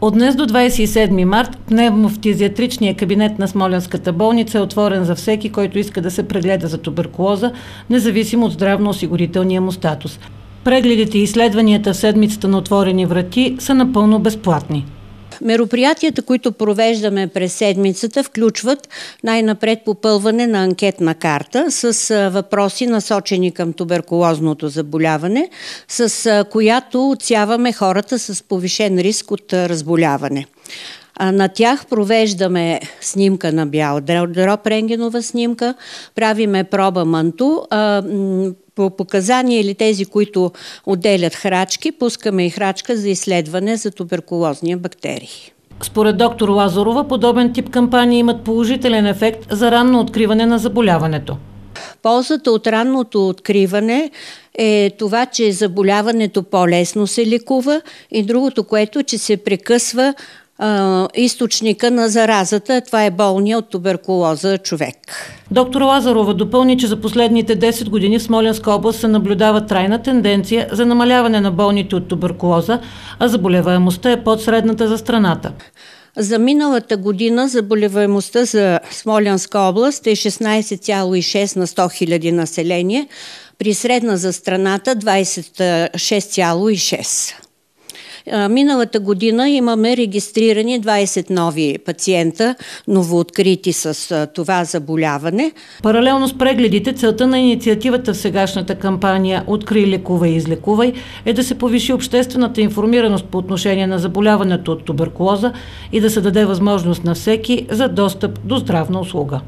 От днес до 27 март пневмофтизиатричният кабинет на Смоленската болница е отворен за всеки, който иска да се прегледа за туберкулоза, независимо от здравно-осигурителния му статус. Прегледите и изследванията в седмицата на отворени врати са напълно безплатни. Мероприятията, които провеждаме през седмицата, включват най-напред попълване на анкетна карта с въпроси насочени към туберкулозното заболяване, с която отсяваме хората с повишен риск от разболяване. На тях провеждаме снимка на бял дроб, рентгенова снимка, правиме проба манту, по показания или тези, които отделят храчки, пускаме и храчка за изследване за туберкулозни бактерии. Според доктор Лазорова, подобен тип кампании имат положителен ефект за ранно откриване на заболяването. Ползата от ранното откриване е това, че заболяването по-лесно се ликува, и другото, което, че се прекъсва източника на заразата. Това е болния от туберкулоза човек. Доктор Лазарова допълни, че за последните 10 години в Смоленска област се наблюдава трайна тенденция за намаляване на болните от туберкулоза, а заболеваемостта е под средната за страната. За миналата година заболеваемостта за Смолянска област е 16,6 на 100 хиляди население, при средна за страната 26,6. Миналата година имаме регистрирани 20 нови пациента, новооткрити с това заболяване. Паралелно с прегледите, целта на инициативата в сегашната кампания Откри, лекувай и излекувай е да се повиши обществената информираност по отношение на заболяването от туберкулоза и да се даде възможност на всеки за достъп до здравна услуга.